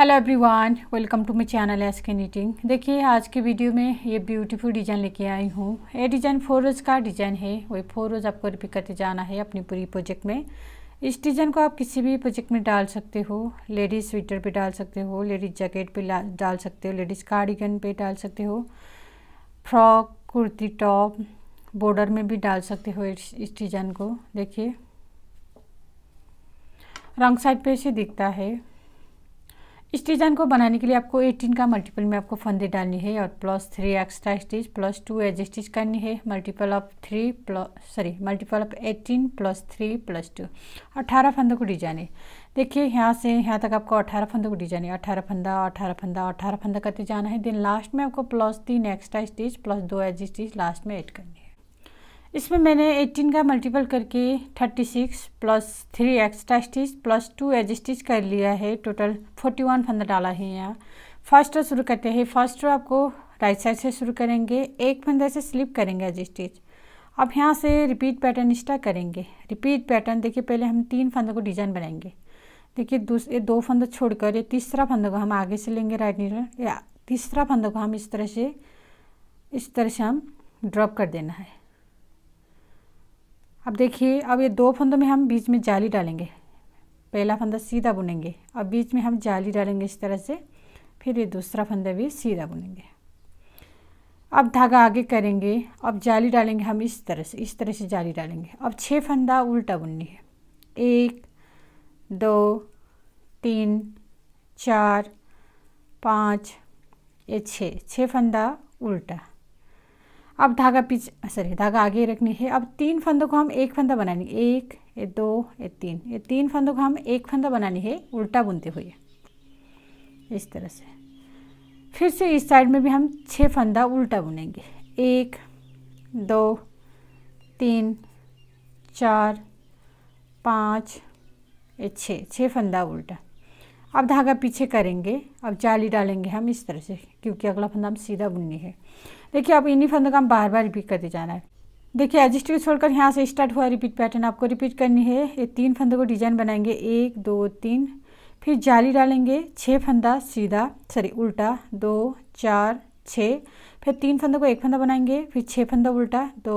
hello everyone welcome to my channel S K knitting देखिए आज के वीडियो में ये ब्यूटीफुल डिज़ाइन लेके आई हूँ ये डिज़ाइन फोर रोज़ का डिज़ाइन है वही फोर रोज़ आपको रिपीट करते जाना है अपनी पूरी प्रोजेक्ट में इस डिज़ाइन को आप किसी भी प्रोजेक्ट में डाल सकते हो लेडीज़ स्वेटर पे डाल सकते हो लेडीज़ जैकेट पर डाल सकते हो लेडीज़ कार्डिगन पे डाल सकते हो फ्रॉक कुर्ती टॉप बॉर्डर में भी डाल सकते हो इस डिज़ाइन को देखिए रंग साइड पर से दिखता है स्टेजान को बनाने के लिए आपको 18 का मल्टीपल में आपको फंदे डालनी है और plus three extra stitch plus two edge stitch करनी है multiple of three plus sorry multiple of 18 plus three plus two अट्ठारह फंदों को डिजाइन है देखिए यहाँ से यहाँ तक आपको अठारह फंदों को डिजाइन है अठारह फंदा अठारह फंदा अठारह फंदा करते जाना है देन लास्ट में आपको प्लस तीन एक्स्ट्रा स्टिच प्लस दो एज स्टिच लास्ट में एड करनी है इसमें मैंने 18 का मल्टीपल करके 36 plus three extra stitch plus two edge stitch कर लिया है टोटल 41 वन फंदा डाला है यहाँ फर्स्ट रो शुरू करते हैं फर्स्ट रो आपको राइट साइड से शुरू करेंगे एक फंदे से स्लिप करेंगे एज स्टिच अब यहाँ से रिपीट पैटर्न स्टार्ट करेंगे रिपीट पैटर्न देखिए पहले हम तीन फंदों को डिजाइन बनाएंगे देखिए दूसरे दो फंदा छोड़कर ये तीसरा फंद को हम आगे से लेंगे राइट नीचे या तीसरा फंदों को हम इस तरह से इस तरह से हम ड्रॉप कर देना है अब देखिए अब ये दो फंदों में हम बीच में जाली डालेंगे पहला फंदा सीधा बुनेंगे अब बीच में हम जाली डालेंगे इस तरह से फिर ये दूसरा फंदा भी सीधा बुनेंगे अब धागा आगे करेंगे अब जाली डालेंगे हम इस तरह से इस तरह से जाली डालेंगे अब छः फंदा उल्टा बुननी है एक दो तीन चार पाँच ये छः छः फंदा उल्टा अब धागा पीछे सॉरी धागा आगे रखनी है अब तीन फंदों को हम एक फंदा बनानी एक ये दो ये तीन ये तीन फंदों को हम एक फंदा बनानी है उल्टा बुनते हुए इस तरह से फिर से इस साइड में भी हम छः फंदा उल्टा बुनेंगे एक दो तीन चार पाँच छः छः फंदा उल्टा अब धागा पीछे करेंगे अब जाली डालेंगे हम इस तरह से क्योंकि अगला फंदा हम सीधा बुननी है देखिए अब इन्हीं फंदों का हम बार बार रिपीट करते जाना है देखिए एडजस्ट छोड़कर यहाँ से स्टार्ट हुआ रिपीट पैटर्न आपको रिपीट करनी है ये तीन फंदों को डिजाइन बनाएंगे एक दो तीन फिर जाली डालेंगे छः फंदा सीधा सॉरी उल्टा दो चार छः फिर तीन फंदों को एक फंदा बनाएंगे फिर छः फंदा उल्टा दो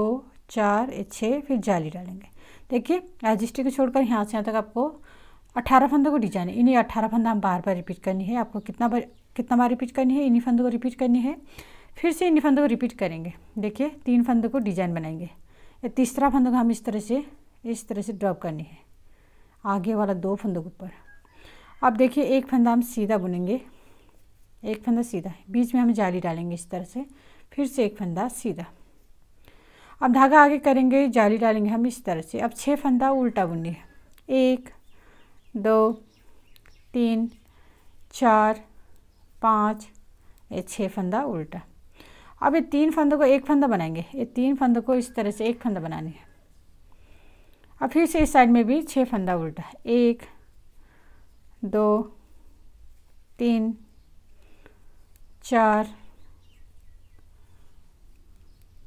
चार छः फिर जाली डालेंगे देखिए एडजस्ट को छोड़कर यहाँ से यहाँ तक आपको अट्ठारह फंदों को डिजाइन है इन्हीं अट्ठारह फंदा हम बार बार रिपीट करनी है आपको कितना बार कितना बार रिपीट करनी है इन्हीं फंदों को रिपीट करनी है फिर से इन्हीं फंदों को रिपीट करेंगे देखिए तीन फंदों को डिजाइन बनाएंगे ये तीसरा फंदों को हम इस तरह से इस तरह से ड्रॉप करनी है आगे वाला दो फंदों के ऊपर अब देखिए एक फंदा हम सीधा बुनेंगे एक फंदा सीधा बीच में हम जाली डालेंगे इस तरह से फिर से एक फंदा सीधा अब धागा आगे करेंगे जाली डालेंगे हम इस तरह से अब छः फंदा उल्टा बुनिए एक दो तीन चार पाँच ये छः फंदा उल्टा अब ये तीन फंदों को एक फंदा बनाएंगे ये तीन फंदों को इस तरह से एक फंदा बनाने है अब फिर से इस साइड में भी छः फंदा उल्टा एक दो तीन चार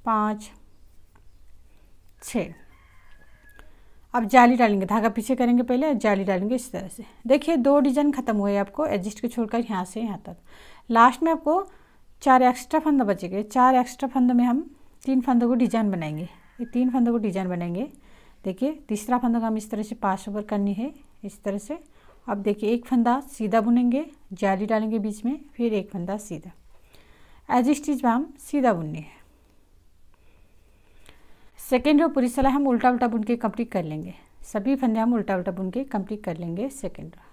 पाँच छः अब जाली डालेंगे धागा पीछे करेंगे पहले जाली डालेंगे इस तरह से देखिए दो डिजाइन खत्म हुए आपको एडजस्ट को छोड़कर यहाँ से यहाँ तक लास्ट में आपको चार एक्स्ट्रा फंदा बचेंगे चार एक्स्ट्रा फंदों में हम तीन फंदों को डिजाइन बनाएंगे ये तीन फंदों को डिजाइन बनाएंगे देखिए तीसरा फंदा को हम इस तरह से पास ओवर करनी है इस तरह से अब देखिए एक फंदा सीधा बुनेंगे जाली डालेंगे बीच में फिर एक फंदा सीधा एज स्टिच में हम सीधा बुननी है सेकेंड रो पूरी सलाह हम उल्टा उल्टा बुन के कंप्लीट कर लेंगे सभी फंदे हम उल्टा उल्टा बुन के कंप्लीट कर लेंगे सेकेंड रो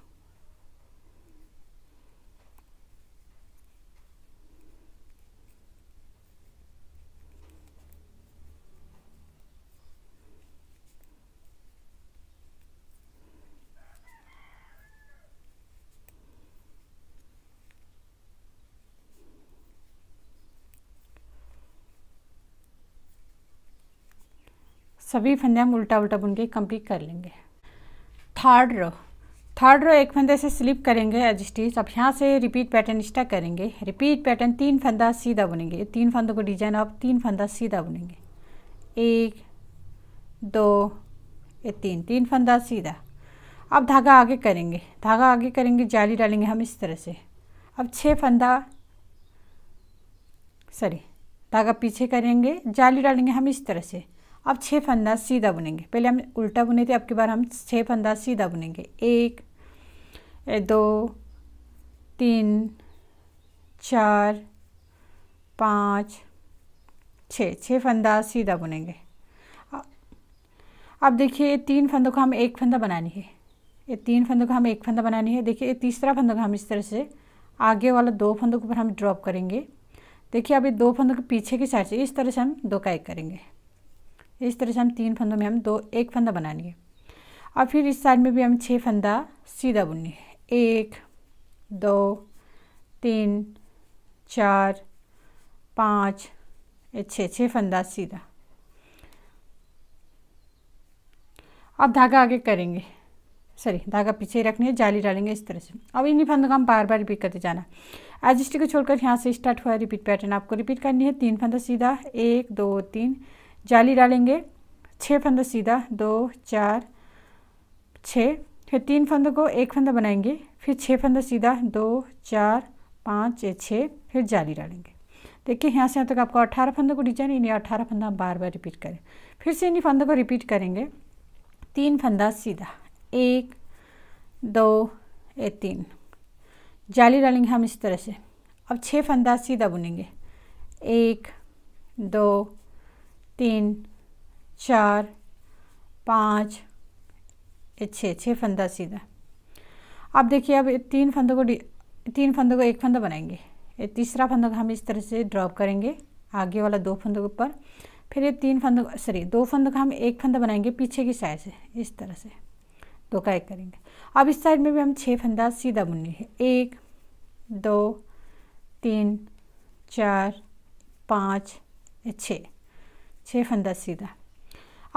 सभी फंदे हम उल्टा उल्टा बुन के कम्प्लीट कर लेंगे थर्ड रो थर्ड रो एक फंदे से स्लिप करेंगे एज स्टीच अब यहाँ से रिपीट पैटर्न स्टा करेंगे रिपीट पैटर्न तीन फंदा सीधा बुनेंगे तीन फंदों को डिजाइन आप तीन फंदा सीधा बुनेंगे एक दो ये तीन तीन फंदा सीधा अब धागा आगे करेंगे धागा आगे करेंगे जाली डालेंगे हम इस तरह से अब छः फंदा सॉरी धागा पीछे करेंगे जाली डालेंगे हम इस तरह से अब छः फंदा सीधा बुनेंगे पहले हम उल्टा बुने थे अब की बार हम छः फंदा सीधा बुनेंगे एक दो तीन चार पाँच छः छः फंदा सीधा बुनेंगे अब देखिए तीन फंदों का हम एक फंदा बनानी है ये तीन फंदों का हम एक फंदा बनानी है देखिए ये तीसरा फंदों का हम इस तरह से आगे वाला दो फंदों के ऊपर हम ड्रॉप करेंगे देखिए अब ये दो फंदों के पीछे की साइड से इस तरह से हम दो का एक करेंगे इस तरह से हम तीन फंदों में हम दो एक फंदा बना लिए और फिर इस साइड में भी हम छह फंदा सीधा बुनेंगे एक दो तीन चार पाँच छः छः फंदा सीधा अब धागा आगे करेंगे सॉरी धागा पीछे ही रखनी है जाली डालेंगे इस तरह से अब इन्हीं फंदों का हम बार बार रिपीट करते जाना एडजस्ट को छोड़कर यहाँ से स्टार्ट हुआ रिपीट पैटर्न आपको रिपीट करनी है तीन फंदा सीधा एक दो तीन जाली डालेंगे छः फंदा सीधा दो चार छः फिर तीन फंदों को एक फंदा बनाएंगे फिर छः फंदा सीधा दो चार पाँच छः फिर जाली डालेंगे देखिए यहाँ से यहाँ तक आपको अट्ठारह फंदों को डिजाइन यानी अट्ठारह फंदा हम बार बार रिपीट करें फिर से इन्हीं फंदों को रिपीट करेंगे तीन फंदा सीधा एक दो ए तीन जाली डालेंगे हम इस तरह से अब छः फंदा सीधा बुनेंगे एक दो तीन चार पाँच छः छः फंदा सीधा अब देखिए अब तीन फंदों को तीन फंदों को एक फंदा बनाएंगे ये तीसरा फंदा हम इस तरह से ड्रॉप करेंगे आगे वाला दो फंदों के ऊपर फिर ये तीन फंदों सॉरी दो फंदों का हम एक फंदा बनाएंगे पीछे की साइड से इस तरह से दो का एक करेंगे अब इस साइड में भी हम छः फंदा सीधा हैं एक दो तीन चार पाँच छः छः फंदा सीधा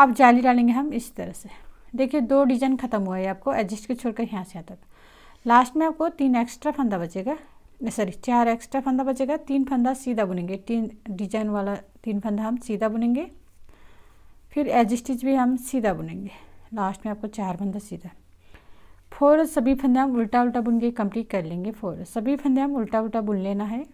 अब जाली डालेंगे हम इस तरह से देखिए दो डिजाइन ख़त्म हुआ है आपको एडजस्ट को छोड़कर यहाँ से यहाँ तक लास्ट में आपको तीन एक्स्ट्रा फंदा बचेगा सॉरी चार एक्स्ट्रा फंदा बचेगा तीन फंदा सीधा बुनेंगे तीन डिजाइन वाला तीन फंदा हम सीधा बुनेंगे फिर एडजस्टिच भी हम सीधा बुनेंगे लास्ट में आपको चार फंदा सीधा फोर सभी फंदे हम उल्टा उल्टा बुन के कंप्लीट कर लेंगे फोर सभी फंदे हम उल्टा उल्टा बुन लेना है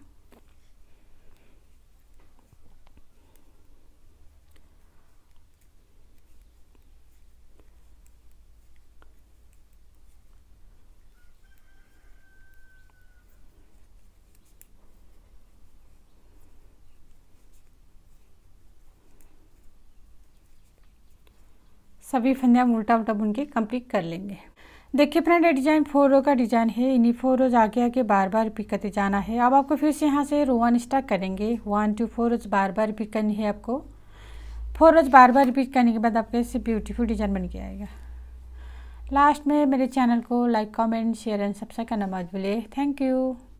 सभी फंदियाँ उल्टा उल्टा बुन के कम्प्लीट कर लेंगे देखिए फ्रेंड ये डिज़ाइन फोर रो का डिज़ाइन है इन्हीं फोर रोज आगे आगे बार बार रिपीट करते जाना है अब आपको फिर से यहाँ से रो वन स्टार्ट करेंगे वन टू फोर रोज बार बार रिपीट करनी है आपको फोर रोज बार बार रिपीट करने के बाद आपके इससे ब्यूटीफुल डिज़ाइन बन के आएगा लास्ट में मेरे चैनल को like comment share and subscribe करना मत भूलिए थैंक यू